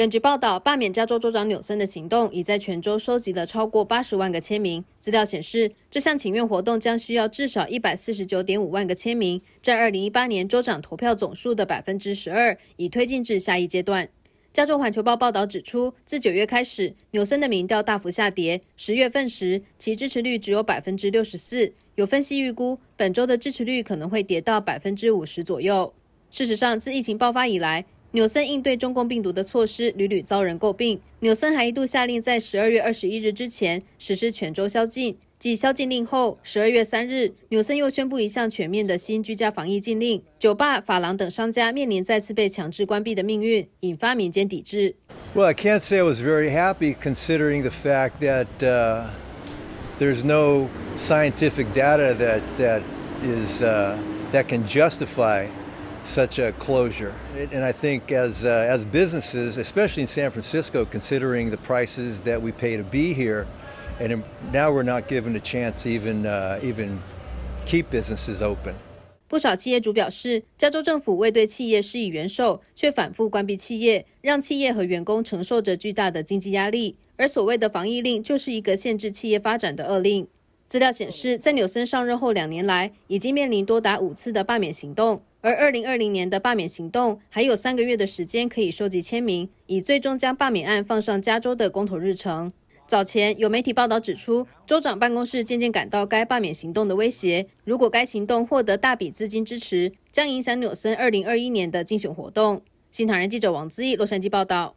根据报道，罢免加州州长纽森的行动已在全州收集了超过八十万个签名。资料显示，这项请愿活动将需要至少一百四十九点五万个签名，占二零一八年州长投票总数的百分之十二，已推进至下一阶段。加州环球报报道指出，自九月开始，纽森的民调大幅下跌。十月份时，其支持率只有百分之六十四。有分析预估，本周的支持率可能会跌到百分之五十左右。事实上，自疫情爆发以来，纽森应对中共病毒的措施屡屡遭人诟病。纽森还一度下令在十二月二十一日之前实施全州宵禁。继宵禁令后，十二月三日，纽森又宣布一项全面的新居家防疫禁令，酒吧、发廊等商家面临再次被强制关闭的命运，引发民间抵制。Well, I can't say I was very happy considering the fact that there's no scientific data that that is that can justify. such a closure. And I think as, uh, as businesses, especially in San Francisco, considering the prices that we pay to be here, and now we're not given a chance to even, uh, even keep businesses open. 不少企业主表示，加州政府未对企业施以援手，却反复关闭企业，让企业和员工承受着巨大的经济压力。而所谓的防疫令，就是一个限制企业发展的恶令。资料显示，在纽森上任后两年来，已经面临多达五次的罢免行动。而2020年的罢免行动还有三个月的时间可以收集签名，以最终将罢免案放上加州的公投日程。早前有媒体报道指出，州长办公室渐渐感到该罢免行动的威胁。如果该行动获得大笔资金支持，将影响纽森2021年的竞选活动。新唐人记者王姿义，洛杉矶报道。